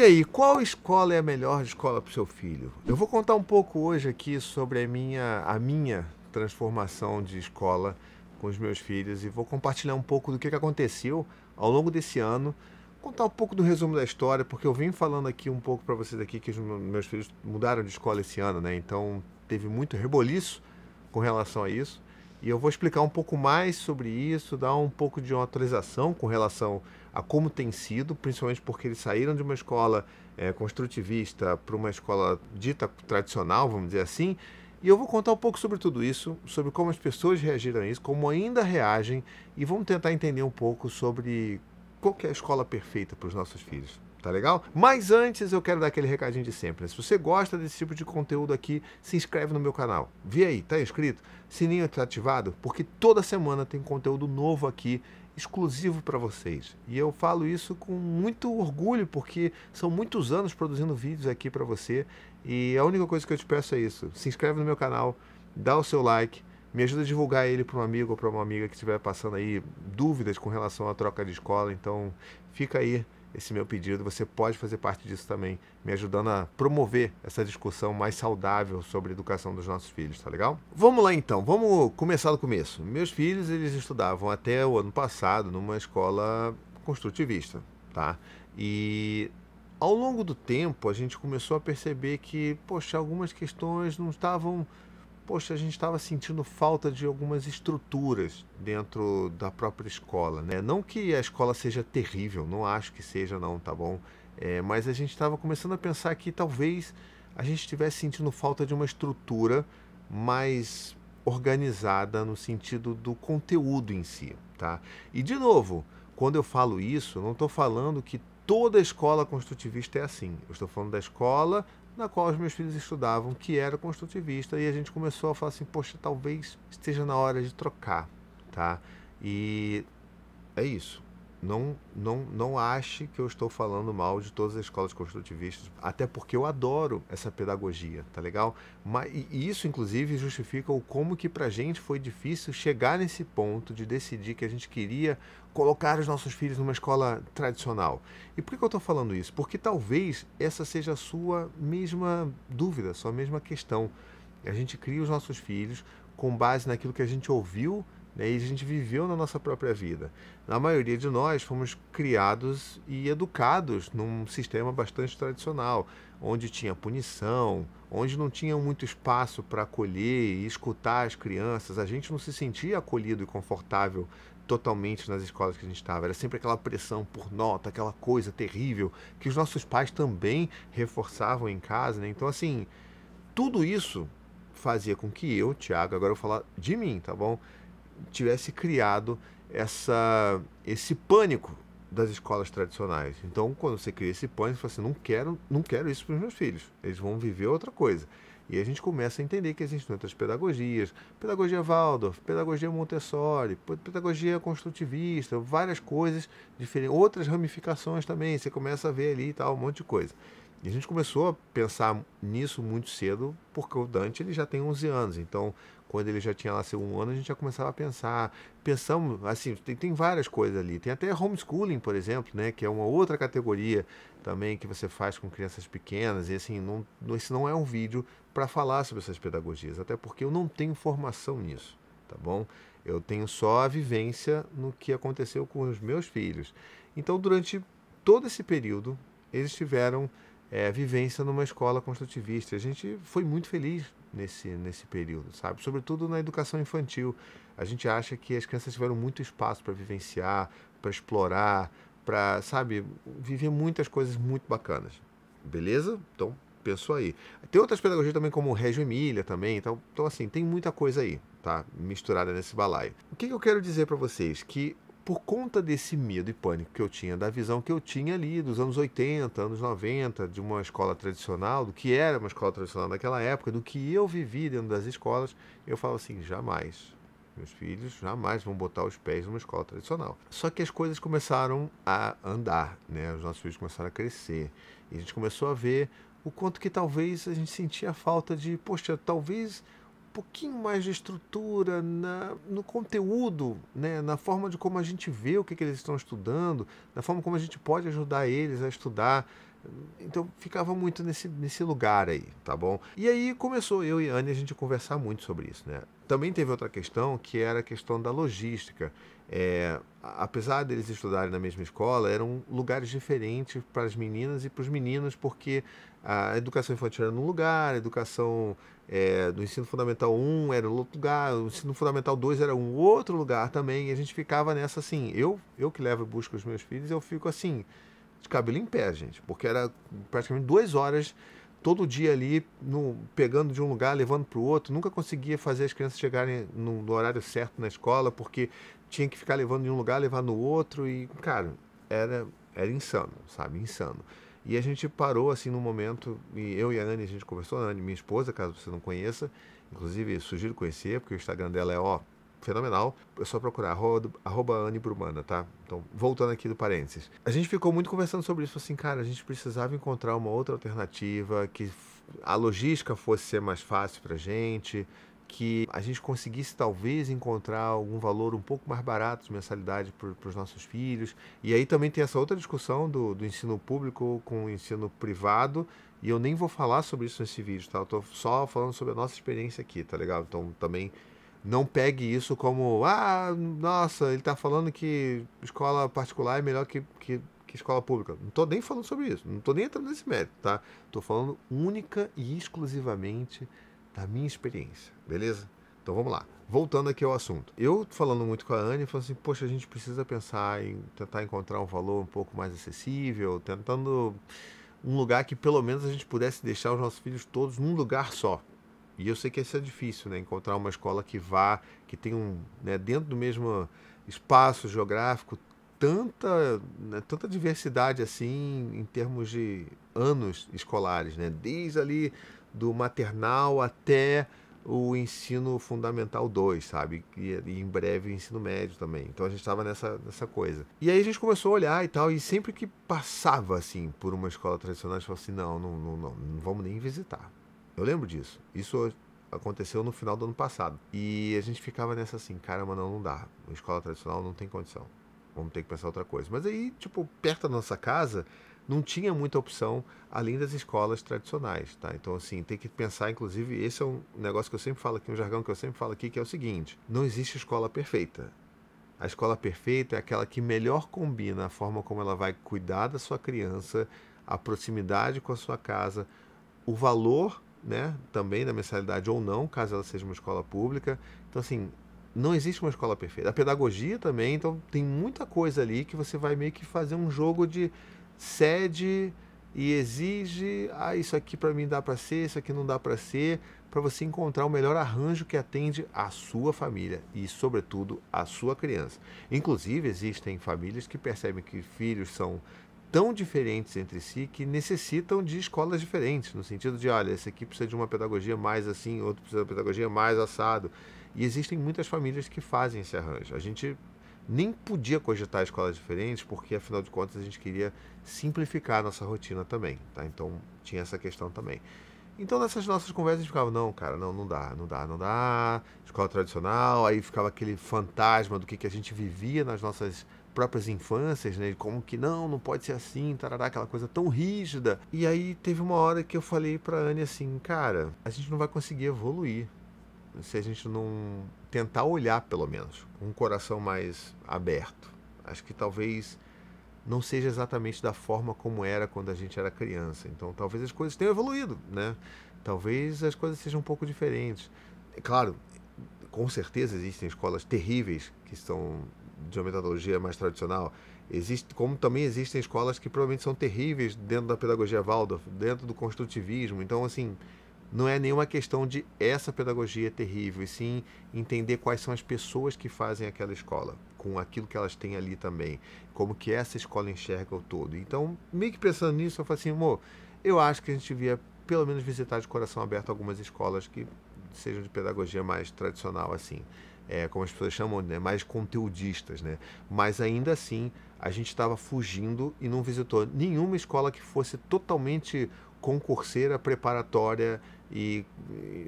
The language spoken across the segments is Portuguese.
E aí, qual escola é a melhor escola para o seu filho? Eu vou contar um pouco hoje aqui sobre a minha, a minha transformação de escola com os meus filhos e vou compartilhar um pouco do que aconteceu ao longo desse ano, contar um pouco do resumo da história, porque eu vim falando aqui um pouco para vocês aqui que os meus filhos mudaram de escola esse ano, né? Então teve muito reboliço com relação a isso e eu vou explicar um pouco mais sobre isso, dar um pouco de uma atualização com relação a a como tem sido, principalmente porque eles saíram de uma escola é, construtivista para uma escola dita tradicional, vamos dizer assim. E eu vou contar um pouco sobre tudo isso, sobre como as pessoas reagiram a isso, como ainda reagem, e vamos tentar entender um pouco sobre qual é a escola perfeita para os nossos filhos tá legal? Mas antes eu quero dar aquele recadinho de sempre. Né? Se você gosta desse tipo de conteúdo aqui, se inscreve no meu canal. Vê aí, tá inscrito? Sininho tá ativado? Porque toda semana tem conteúdo novo aqui exclusivo para vocês. E eu falo isso com muito orgulho, porque são muitos anos produzindo vídeos aqui para você. E a única coisa que eu te peço é isso: se inscreve no meu canal, dá o seu like, me ajuda a divulgar ele para um amigo ou para uma amiga que estiver passando aí dúvidas com relação à troca de escola. Então, fica aí esse meu pedido. Você pode fazer parte disso também, me ajudando a promover essa discussão mais saudável sobre a educação dos nossos filhos, tá legal? Vamos lá então, vamos começar do começo. Meus filhos, eles estudavam até o ano passado numa escola construtivista, tá? E ao longo do tempo a gente começou a perceber que, poxa, algumas questões não estavam poxa, a gente estava sentindo falta de algumas estruturas dentro da própria escola, né? Não que a escola seja terrível, não acho que seja, não, tá bom? É, mas a gente estava começando a pensar que talvez a gente estivesse sentindo falta de uma estrutura mais organizada no sentido do conteúdo em si, tá? E de novo, quando eu falo isso, não estou falando que toda escola construtivista é assim. Eu estou falando da escola na qual os meus filhos estudavam, que era construtivista, e a gente começou a falar assim, poxa, talvez esteja na hora de trocar, tá? E é isso não, não, não ache que eu estou falando mal de todas as escolas construtivistas, até porque eu adoro essa pedagogia, tá legal? Mas, e isso, inclusive, justifica o como que para a gente foi difícil chegar nesse ponto de decidir que a gente queria colocar os nossos filhos numa escola tradicional. E por que, que eu estou falando isso? Porque talvez essa seja a sua mesma dúvida, sua mesma questão. A gente cria os nossos filhos com base naquilo que a gente ouviu né? E a gente viveu na nossa própria vida. Na maioria de nós fomos criados e educados num sistema bastante tradicional, onde tinha punição, onde não tinha muito espaço para acolher e escutar as crianças. A gente não se sentia acolhido e confortável totalmente nas escolas que a gente estava. Era sempre aquela pressão por nota, aquela coisa terrível que os nossos pais também reforçavam em casa. Né? Então, assim, tudo isso fazia com que eu, Tiago, agora eu vou falar de mim, tá bom? tivesse criado essa, esse pânico das escolas tradicionais. Então, quando você cria esse pânico, você fala assim, não quero, não quero isso para os meus filhos. Eles vão viver outra coisa. E a gente começa a entender que existem outras pedagogias, pedagogia Waldorf, pedagogia Montessori, pedagogia construtivista, várias coisas diferentes, outras ramificações também, você começa a ver ali e tal, um monte de coisa. E a gente começou a pensar nisso muito cedo, porque o Dante ele já tem 11 anos, então quando ele já tinha lá seu um ano, a gente já começava a pensar. Pensamos, assim, tem, tem várias coisas ali. Tem até homeschooling, por exemplo, né, que é uma outra categoria também que você faz com crianças pequenas. E assim, não, esse não é um vídeo para falar sobre essas pedagogias, até porque eu não tenho formação nisso, tá bom? Eu tenho só a vivência no que aconteceu com os meus filhos. Então, durante todo esse período, eles tiveram é, vivência numa escola construtivista. A gente foi muito feliz nesse, nesse período, sabe? Sobretudo na educação infantil. A gente acha que as crianças tiveram muito espaço para vivenciar, para explorar, para, sabe, viver muitas coisas muito bacanas. Beleza? Então, pensou aí. Tem outras pedagogias também, como o régio Emília também. Então, então, assim, tem muita coisa aí, tá? Misturada nesse balaio. O que, que eu quero dizer para vocês? Que por conta desse medo e pânico que eu tinha, da visão que eu tinha ali dos anos 80, anos 90, de uma escola tradicional, do que era uma escola tradicional naquela época, do que eu vivi dentro das escolas, eu falo assim: jamais. Meus filhos jamais vão botar os pés numa escola tradicional. Só que as coisas começaram a andar, né? Os nossos filhos começaram a crescer. E a gente começou a ver o quanto que talvez a gente sentia falta de, poxa, talvez pouquinho mais de estrutura na, no conteúdo, né, na forma de como a gente vê o que, que eles estão estudando, na forma como a gente pode ajudar eles a estudar. Então ficava muito nesse, nesse lugar aí, tá bom? E aí começou eu e a Anne a gente conversar muito sobre isso, né? Também teve outra questão que era a questão da logística. É, apesar deles estudarem na mesma escola, eram lugares diferentes para as meninas e para os meninos, porque a educação infantil era num lugar, a educação é, do ensino fundamental 1 era outro lugar, o ensino fundamental 2 era um outro lugar também, e a gente ficava nessa assim. Eu, eu que levo e busco os meus filhos, eu fico assim, de cabelo em pé, gente, porque era praticamente duas horas todo dia ali, no, pegando de um lugar, levando para o outro. Nunca conseguia fazer as crianças chegarem no, no, horário certo na escola, porque tinha que ficar levando de um lugar, levar no outro e, cara, era, era insano, sabe? Insano. E a gente parou assim no momento, e eu e a Anne, a gente conversou, a Anne, minha esposa, caso você não conheça, inclusive sugiro conhecer, porque o Instagram dela é, ó, fenomenal. É só procurar arroba, arroba Anne Brumana, tá? Então, voltando aqui do parênteses. A gente ficou muito conversando sobre isso, assim, cara, a gente precisava encontrar uma outra alternativa que a logística fosse ser mais fácil pra gente, que a gente conseguisse talvez encontrar algum valor um pouco mais barato de mensalidade para os nossos filhos. E aí também tem essa outra discussão do, do, ensino público com o ensino privado. E eu nem vou falar sobre isso nesse vídeo, tá? Eu tô só falando sobre a nossa experiência aqui, tá legal? Então também não pegue isso como, ah, nossa, ele está falando que escola particular é melhor que, que, que escola pública. Não estou nem falando sobre isso, não estou nem entrando nesse mérito, tá? Estou falando única e exclusivamente da minha experiência, beleza? Então vamos lá. Voltando aqui ao assunto. Eu falando muito com a Anne, falando assim, poxa, a gente precisa pensar em tentar encontrar um valor um pouco mais acessível, tentando um lugar que pelo menos a gente pudesse deixar os nossos filhos todos num lugar só. E eu sei que isso é difícil, né? Encontrar uma escola que vá, que tenha um, né, dentro do mesmo espaço geográfico, tanta, né, tanta diversidade assim em termos de anos escolares, né? Desde ali do maternal até o ensino fundamental 2, sabe? E, e, em breve o ensino médio também. Então a gente estava nessa, nessa coisa. E aí a gente começou a olhar e tal, e sempre que passava assim por uma escola tradicional, a gente falava assim: não, não, não, não, não vamos nem visitar. Eu lembro disso. Isso aconteceu no final do ano passado. E a gente ficava nessa assim: caramba, não, não dá. Uma escola tradicional não tem condição. Vamos ter que pensar outra coisa. Mas aí, tipo, perto da nossa casa, não tinha muita opção além das escolas tradicionais, tá? Então, assim, tem que pensar, inclusive, esse é um negócio que eu sempre falo aqui, um jargão que eu sempre falo aqui, que é o seguinte: não existe escola perfeita. A escola perfeita é aquela que melhor combina a forma como ela vai cuidar da sua criança, a proximidade com a sua casa, o valor, né, também da mensalidade ou não, caso ela seja uma escola pública. Então, assim, não existe uma escola perfeita. A pedagogia também, então tem muita coisa ali que você vai meio que fazer um jogo de cede e exige, ah, isso aqui para mim dá para ser, isso aqui não dá para ser, para você encontrar o melhor arranjo que atende a sua família e, sobretudo, a sua criança. Inclusive, existem famílias que percebem que filhos são tão diferentes entre si que necessitam de escolas diferentes, no sentido de, olha, esse aqui precisa de uma pedagogia mais assim, outro precisa de uma pedagogia mais assado. E existem muitas famílias que fazem esse arranjo. A gente nem podia cogitar escolas diferentes, porque afinal de contas a gente queria simplificar a nossa rotina também, tá? Então tinha essa questão também. Então nessas nossas conversas ficava, não, cara, não, não dá, não dá, não dá, escola tradicional, aí ficava aquele fantasma do que, que a gente vivia nas nossas próprias infâncias, né? Como que não, não pode ser assim, tarará, aquela coisa tão rígida. E aí teve uma hora que eu falei pra Anne assim, cara, a gente não vai conseguir evoluir se a gente não tentar olhar, pelo menos, com um coração mais aberto. Acho que talvez não seja exatamente da forma como era quando a gente era criança. Então, talvez as coisas tenham evoluído, né? Talvez as coisas sejam um pouco diferentes. É claro, com certeza existem escolas terríveis que são de uma metodologia mais tradicional. Existe, como também existem escolas que provavelmente são terríveis dentro da pedagogia Waldorf, dentro do construtivismo. Então, assim, não é nenhuma questão de essa pedagogia é terrível, e sim entender quais são as pessoas que fazem aquela escola, com aquilo que elas têm ali também, como que essa escola enxerga o todo. Então, meio que pensando nisso, eu falei assim, amor, eu acho que a gente devia pelo menos visitar de coração aberto algumas escolas que sejam de pedagogia mais tradicional assim, é, como as pessoas chamam, né, mais conteudistas, né? Mas ainda assim, a gente estava fugindo e não visitou nenhuma escola que fosse totalmente concurseira preparatória e,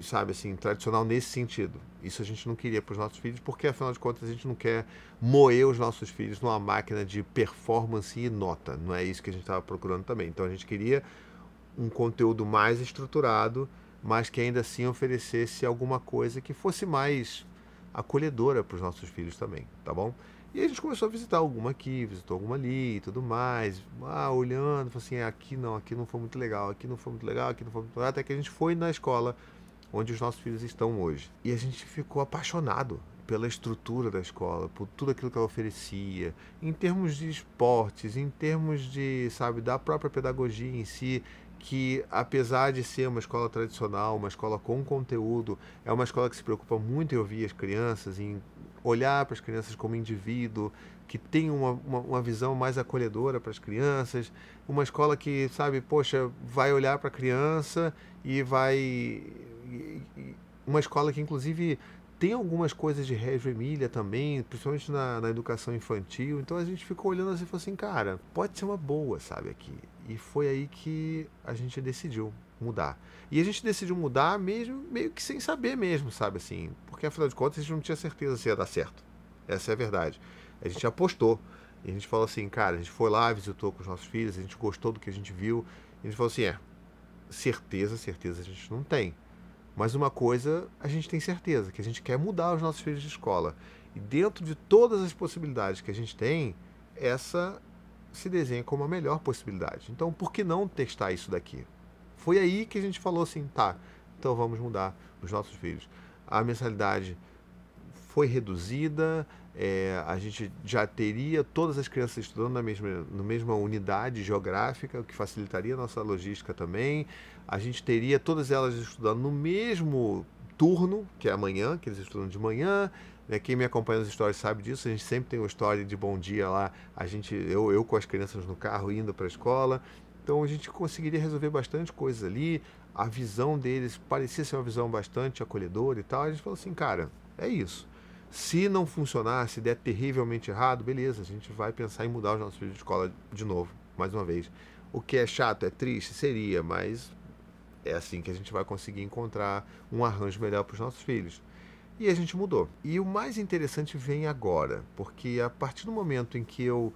sabe assim, tradicional nesse sentido. Isso a gente não queria para os nossos filhos, porque afinal de contas a gente não quer moer os nossos filhos numa máquina de performance e nota. Não é isso que a gente estava procurando também. Então a gente queria um conteúdo mais estruturado, mas que ainda assim oferecesse alguma coisa que fosse mais acolhedora para os nossos filhos também, tá bom? E aí a gente começou a visitar alguma aqui, visitou alguma ali e tudo mais. Ah, olhando, falou assim, é, aqui não, aqui não foi muito legal, aqui não foi muito legal, aqui não foi muito legal. Até que a gente foi na escola onde os nossos filhos estão hoje. E a gente ficou apaixonado pela estrutura da escola, por tudo aquilo que ela oferecia, em termos de esportes, em termos de, sabe, da própria pedagogia em si, que apesar de ser uma escola tradicional, uma escola com conteúdo, é uma escola que se preocupa muito em ouvir as crianças, em olhar para as crianças como indivíduo, que tem uma, uma, uma visão mais acolhedora para as crianças, uma escola que, sabe, poxa, vai olhar para a criança e vai. Uma escola que, inclusive, tem algumas coisas de régio Emília também, principalmente na, na, educação infantil. Então a gente ficou olhando assim e falou assim, cara, pode ser uma boa, sabe, aqui. E foi aí que a gente decidiu mudar. E a gente decidiu mudar mesmo, meio que sem saber mesmo, sabe assim? Porque afinal de contas a gente não tinha certeza se ia dar certo. Essa é a verdade. A gente apostou. E a gente falou assim, cara, a gente foi lá, visitou com os nossos filhos, a gente gostou do que a gente viu. E a gente falou assim, é, certeza, certeza a gente não tem. Mas uma coisa a gente tem certeza, que a gente quer mudar os nossos filhos de escola. E dentro de todas as possibilidades que a gente tem, essa se desenha como a melhor possibilidade. Então, por que não testar isso daqui? Foi aí que a gente falou assim, tá, então vamos mudar os nossos filhos. A mensalidade foi reduzida, é, a gente já teria todas as crianças estudando na mesma, na mesma unidade geográfica, o que facilitaria a nossa logística também. A gente teria todas elas estudando no mesmo turno, que é amanhã, que eles estudam de manhã. Né? Quem me acompanha nas histórias sabe disso, a gente sempre tem uma história de bom dia lá, a gente, eu, eu com as crianças no carro indo para a escola. Então a gente conseguiria resolver bastante coisas ali. A visão deles parecia ser uma visão bastante acolhedora e tal. A gente falou assim, cara, é isso. Se não funcionar, se der terrivelmente errado, beleza, a gente vai pensar em mudar os nossos filhos de escola de novo, mais uma vez. O que é chato, é triste, seria, mas é assim que a gente vai conseguir encontrar um arranjo melhor para os nossos filhos. E a gente mudou. E o mais interessante vem agora, porque a partir do momento em que eu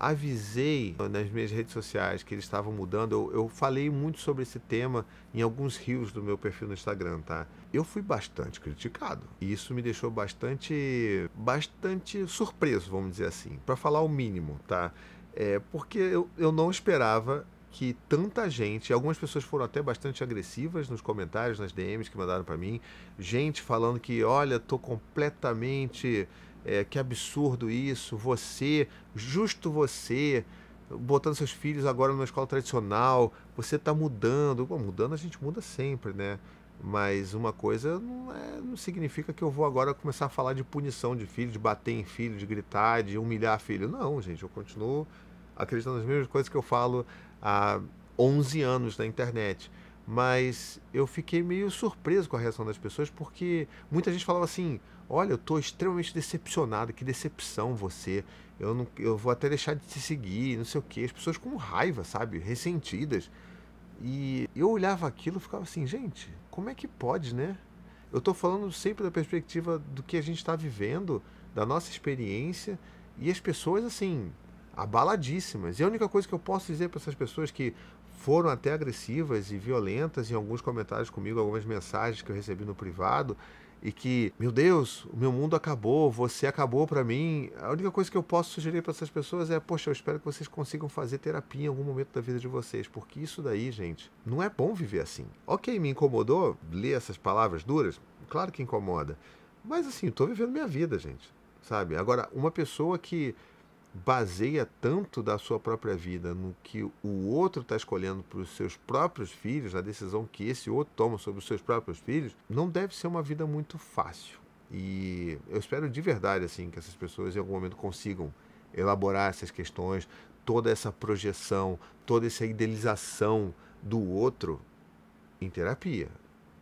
avisei nas minhas redes sociais que eles estavam mudando. Eu, eu, falei muito sobre esse tema em alguns rios do meu perfil no Instagram, tá? Eu fui bastante criticado e isso me deixou bastante, bastante surpreso, vamos dizer assim, para falar o mínimo, tá? É, porque eu, eu não esperava que tanta gente, algumas pessoas foram até bastante agressivas nos comentários, nas DMs que mandaram para mim, gente falando que, olha, tô completamente é, que absurdo isso, você, justo você, botando seus filhos agora numa escola tradicional, você está mudando. Bom, mudando a gente muda sempre, né? Mas uma coisa não, é, não, significa que eu vou agora começar a falar de punição de filho, de bater em filho, de gritar, de humilhar filho. Não, gente, eu continuo acreditando nas mesmas coisas que eu falo há 11 anos na internet mas eu fiquei meio surpreso com a reação das pessoas, porque muita gente falava assim: Olha, eu estou extremamente decepcionado, que decepção você, eu, não, eu vou até deixar de te seguir, não sei o quê. As pessoas com raiva, sabe, ressentidas. E eu olhava aquilo e ficava assim: Gente, como é que pode, né? Eu estou falando sempre da perspectiva do que a gente está vivendo, da nossa experiência, e as pessoas, assim, abaladíssimas. E a única coisa que eu posso dizer para essas pessoas que foram até agressivas e violentas em alguns comentários comigo, algumas mensagens que eu recebi no privado e que, meu Deus, o meu mundo acabou, você acabou para mim. A única coisa que eu posso sugerir para essas pessoas é, poxa, eu espero que vocês consigam fazer terapia em algum momento da vida de vocês, porque isso daí, gente, não é bom viver assim. OK, me incomodou ler essas palavras duras? Claro que incomoda. Mas assim, eu tô vivendo minha vida, gente. Sabe? Agora, uma pessoa que baseia tanto da sua própria vida no que o outro está escolhendo para os seus próprios filhos, a decisão que esse outro toma sobre os seus próprios filhos, não deve ser uma vida muito fácil. E eu espero de verdade assim que essas pessoas em algum momento consigam elaborar essas questões, toda essa projeção, toda essa idealização do outro em terapia,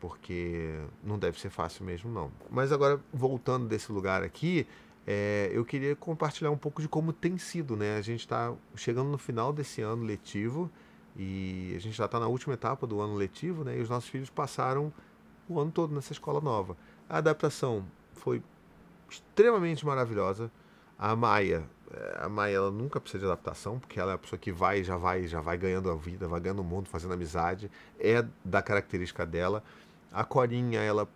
porque não deve ser fácil mesmo não. Mas agora voltando desse lugar aqui, é, eu queria compartilhar um pouco de como tem sido, né? A gente está chegando no final desse ano letivo e a gente já está na última etapa do ano letivo, né? E os nossos filhos passaram o ano todo nessa escola nova. A adaptação foi extremamente maravilhosa. A Maia, eh, a Maia ela nunca precisa de adaptação, porque ela é a pessoa que vai, já vai, já vai ganhando a vida, vai ganhando o mundo, fazendo amizade, é da característica dela. A Corinha, ela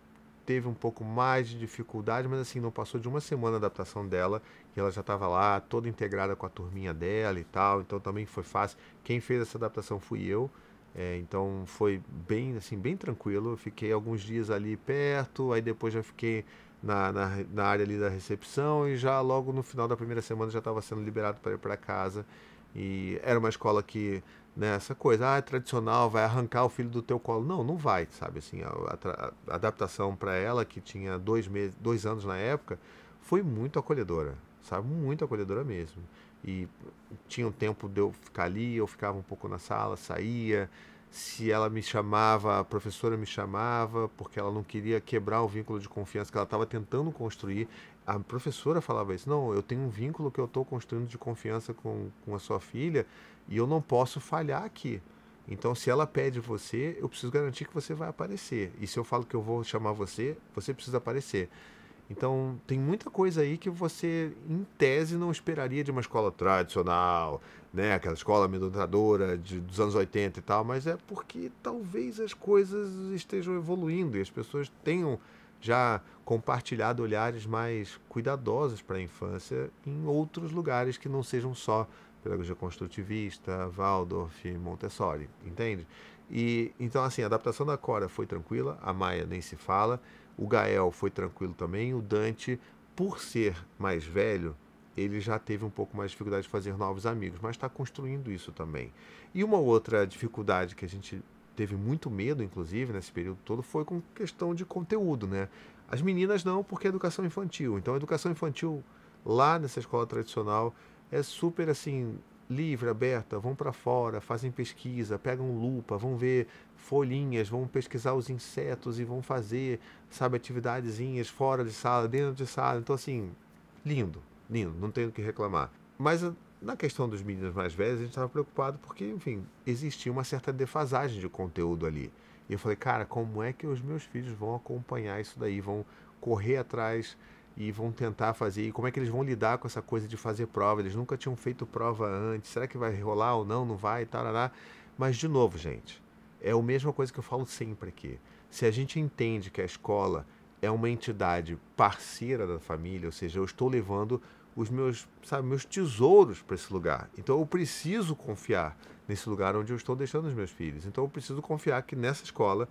teve um pouco mais de dificuldade, mas assim, não passou de uma semana a adaptação dela, e ela já estava lá, toda integrada com a turminha dela e tal, então também foi fácil. Quem fez essa adaptação fui eu, é, então foi bem, assim, bem tranquilo. Eu fiquei alguns dias ali perto, aí depois já fiquei na, na, na área ali da recepção e já logo no final da primeira semana já estava sendo liberado para ir para casa. E era uma escola que né, coisa, ah, é tradicional, vai arrancar o filho do teu colo. Não, não vai, sabe? Assim, a, a adaptação para ela, que tinha dois, meses, dois anos na época, foi muito acolhedora, sabe? Muito acolhedora mesmo. E tinha um tempo de eu ficar ali, eu ficava um pouco na sala, saía, se ela me chamava, a professora me chamava, porque ela não queria quebrar o vínculo de confiança que ela estava tentando construir. A professora falava isso: não, eu tenho um vínculo que eu estou construindo de confiança com, com a sua filha e eu não posso falhar aqui. Então, se ela pede você, eu preciso garantir que você vai aparecer. E se eu falo que eu vou chamar você, você precisa aparecer. Então, tem muita coisa aí que você, em tese, não esperaria de uma escola tradicional, né? Aquela escola amedrontadora dos anos 80 e tal, mas é porque talvez as coisas estejam evoluindo e as pessoas tenham já compartilhado olhares mais cuidadosos para a infância em outros lugares que não sejam só pedagogia construtivista, Waldorf, Montessori, entende? E então assim, a adaptação da Cora foi tranquila, a Maia nem se fala. O Gael foi tranquilo também. O Dante, por ser mais velho, ele já teve um pouco mais de dificuldade de fazer novos amigos, mas está construindo isso também. E uma outra dificuldade que a gente teve muito medo, inclusive, nesse período todo, foi com questão de conteúdo, né? As meninas não, porque é educação infantil. Então, a educação infantil lá nessa escola tradicional é super assim livre, aberta, vão para fora, fazem pesquisa, pegam lupa, vão ver folhinhas, vão pesquisar os insetos e vão fazer, sabe, atividadezinhas fora de sala, dentro de sala. Então, assim, lindo, lindo, não tenho o que reclamar. Mas ah, na questão dos meninos mais velhos, a gente estava preocupado porque, enfim, existia uma certa defasagem de conteúdo ali. E eu falei, cara, como é que os meus filhos vão acompanhar isso daí, vão correr atrás e vão tentar fazer? E como é que eles vão lidar com essa coisa de fazer prova? Eles nunca tinham feito prova antes. Será que vai rolar ou não? Não vai? Tarará. Mas, de novo, gente, é a mesma coisa que eu falo sempre aqui. Se a gente entende que a escola é uma entidade parceira da família, ou seja, eu estou levando os meus, sabe, meus tesouros para esse lugar. Então eu preciso confiar nesse lugar onde eu estou deixando os meus filhos. Então eu preciso confiar que nessa escola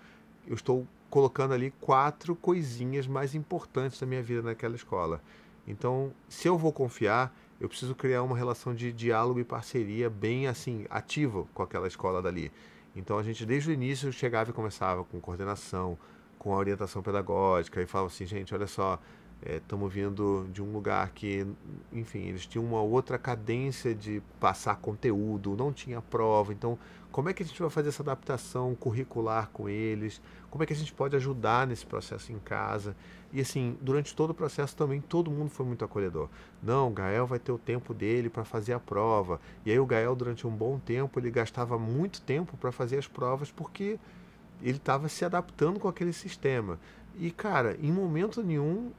eu estou colocando ali quatro coisinhas mais importantes da minha vida naquela escola. Então, se eu vou confiar, eu preciso criar uma relação de diálogo e parceria bem assim, ativa com aquela escola dali. Então a gente desde o início chegava e começava com coordenação, com a orientação pedagógica e falava assim, gente, olha só, estamos eh, é, vindo de um lugar que, enfim, eles tinham uma outra cadência de passar conteúdo, não tinha prova, então como é que a gente vai fazer essa adaptação curricular com eles? Como é que a gente pode ajudar nesse processo em casa? E assim, durante todo o processo também todo mundo foi muito acolhedor. Não, o Gael vai ter o tempo dele para fazer a prova. E aí o Gael durante um bom tempo ele gastava muito tempo para fazer as provas porque ele estava se adaptando com aquele sistema. E cara, em momento nenhum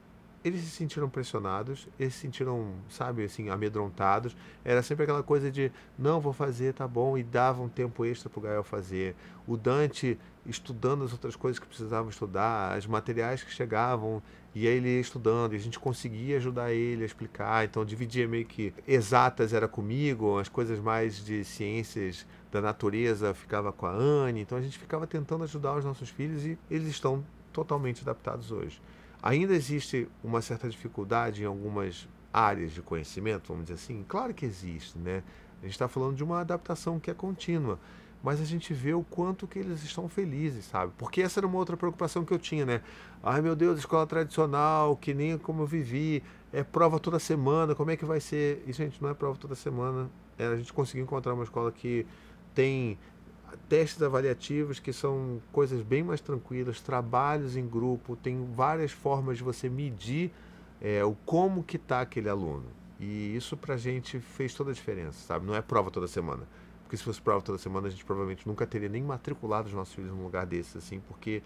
eles se sentiram pressionados, eles se sentiram, sabe, assim, amedrontados. Era sempre aquela coisa de, não, vou fazer, tá bom, e dava um tempo extra para o Gael fazer. O Dante estudando as outras coisas que precisavam estudar, os materiais que chegavam, e aí ele ia estudando, e a gente conseguia ajudar ele a explicar, então dividia meio que exatas era comigo, as coisas mais de ciências da natureza ficava com a Anne, então a gente ficava tentando ajudar os nossos filhos e eles estão totalmente adaptados hoje. Ainda existe uma certa dificuldade em algumas áreas de conhecimento, vamos dizer assim? Claro que existe, né? A gente está falando de uma adaptação que é contínua, mas a gente vê o quanto que eles estão felizes, sabe? Porque essa era uma outra preocupação que eu tinha, né? Ai meu Deus, escola tradicional, que nem como eu vivi, é prova toda semana, como é que vai ser? E gente, não é prova toda semana, é, a gente conseguiu encontrar uma escola que tem testes avaliativos que são coisas bem mais tranquilas, trabalhos em grupo, tem várias formas de você medir é, o como que está aquele aluno. E isso para a gente fez toda a diferença, sabe? Não é prova toda semana. Porque se fosse prova toda semana, a gente provavelmente nunca teria nem matriculado os nossos filhos num lugar desses, assim, porque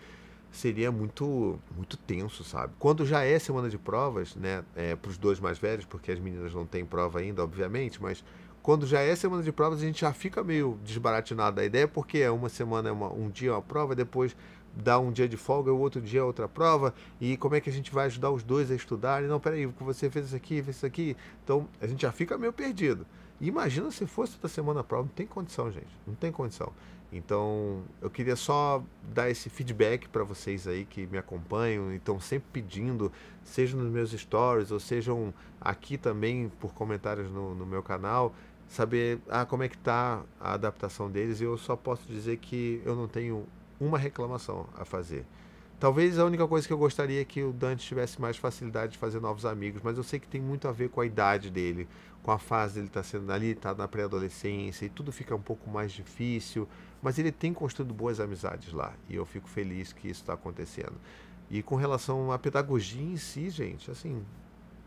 seria muito muito tenso, sabe? Quando já é semana de provas, né, é, para os dois mais velhos, porque as meninas não têm prova ainda, obviamente, mas quando já é semana de provas, a gente já fica meio desbaratinado da ideia, porque é uma semana, é uma, um dia é uma prova, depois dá um dia de folga, o outro dia é outra prova, e como é que a gente vai ajudar os dois a estudarem? Não, peraí, você fez isso aqui, fez isso aqui. Então, a gente já fica meio perdido. Imagina se fosse toda semana a prova, não tem condição, gente, não tem condição. Então, eu queria só dar esse feedback para vocês aí que me acompanham e estão sempre pedindo, seja nos meus stories ou sejam aqui também por comentários no, no meu canal, saber ah, como é que está a adaptação deles. eu só posso dizer que eu não tenho uma reclamação a fazer. Talvez a única coisa que eu gostaria é que o Dante tivesse mais facilidade de fazer novos amigos, mas eu sei que tem muito a ver com a idade dele, com a fase dele estar tá sendo ali, está na pré-adolescência e tudo fica um pouco mais difícil, mas ele tem construído boas amizades lá e eu fico feliz que isso está acontecendo. E com relação à pedagogia em si, gente, assim,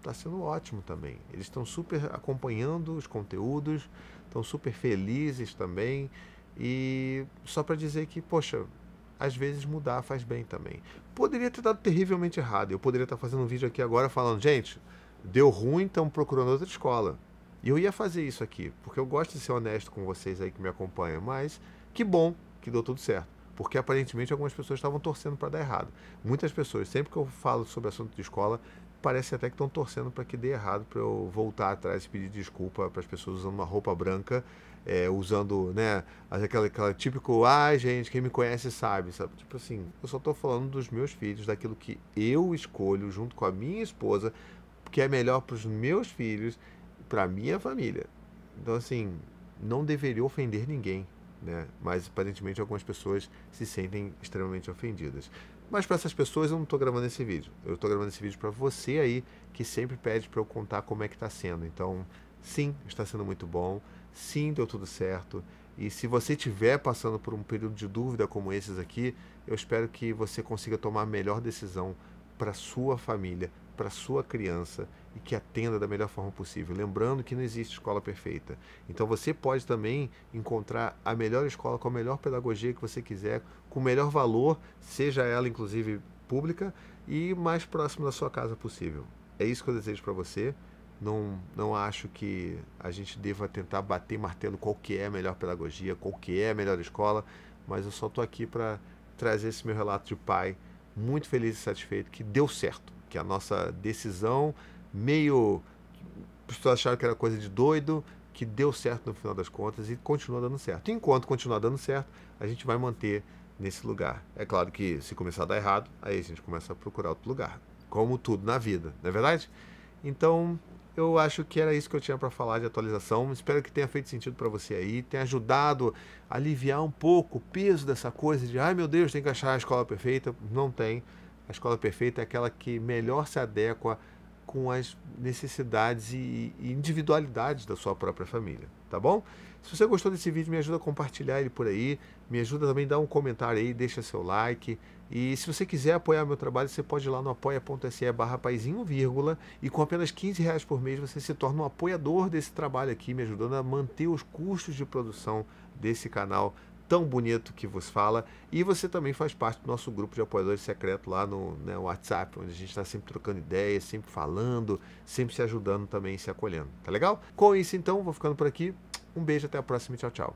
está sendo ótimo também. Eles estão super acompanhando os conteúdos, estão super felizes também. E só para dizer que, poxa, às vezes mudar faz bem também. Poderia ter dado terrivelmente errado. Eu poderia estar tá fazendo um vídeo aqui agora falando, gente, deu ruim, estamos procurando outra escola. E eu ia fazer isso aqui, porque eu gosto de ser honesto com vocês aí que me acompanham, mas que bom que deu tudo certo. Porque aparentemente algumas pessoas estavam torcendo para dar errado. Muitas pessoas, sempre que eu falo sobre assunto de escola, parece até que estão torcendo para que dê errado, para eu voltar atrás e pedir desculpa para as pessoas usando uma roupa branca, é, usando, né, aquela, aquela típico, ah, gente, quem me conhece sabe, sabe? Tipo assim, eu só estou falando dos meus filhos, daquilo que eu escolho junto com a minha esposa, que é melhor para os meus filhos, para minha família. Então, assim, não deveria ofender ninguém, né? Mas aparentemente algumas pessoas se sentem extremamente ofendidas. Mas para essas pessoas eu não estou gravando esse vídeo. Eu estou gravando esse vídeo para você aí que sempre pede para eu contar como é que está sendo. Então, sim, está sendo muito bom. Sim, deu tudo certo. E se você estiver passando por um período de dúvida como esses aqui, eu espero que você consiga tomar a melhor decisão para sua família, para sua criança e que atenda da melhor forma possível. Lembrando que não existe escola perfeita. Então você pode também encontrar a melhor escola com a melhor pedagogia que você quiser, com o melhor valor, seja ela inclusive pública e mais próximo da sua casa possível. É isso que eu desejo para você. Não, não acho que a gente deva tentar bater martelo qual que é a melhor pedagogia, qual que é a melhor escola, mas eu só estou aqui para trazer esse meu relato de pai muito feliz e satisfeito que deu certo que a nossa decisão, meio. As pessoas acharam que era coisa de doido, que deu certo no final das contas e continua dando certo. Enquanto continuar dando certo, a gente vai manter nesse lugar. É claro que se começar a dar errado, aí a gente começa a procurar outro lugar, como tudo na vida, não é verdade? Então, eu acho que era isso que eu tinha para falar de atualização. Espero que tenha feito sentido para você aí, tenha ajudado a aliviar um pouco o peso dessa coisa de, ai meu Deus, tem que achar a escola perfeita. Não tem a escola perfeita é aquela que melhor se adequa com as necessidades e, individualidades da sua própria família, tá bom? Se você gostou desse vídeo, me ajuda a compartilhar ele por aí, me ajuda também a dar um comentário aí, deixa seu like. E se você quiser apoiar meu trabalho, você pode ir lá no apoia.se barra paizinho, vírgula, e com apenas 15 reais por mês você se torna um apoiador desse trabalho aqui, me ajudando a manter os custos de produção desse canal tão bonito que vos fala. E você também faz parte do nosso grupo de apoiadores secreto lá no né, WhatsApp, onde a gente está sempre trocando ideias, sempre falando, sempre se ajudando também e se acolhendo. Tá legal? Com isso, então, vou ficando por aqui. Um beijo, até a próxima e tchau, tchau.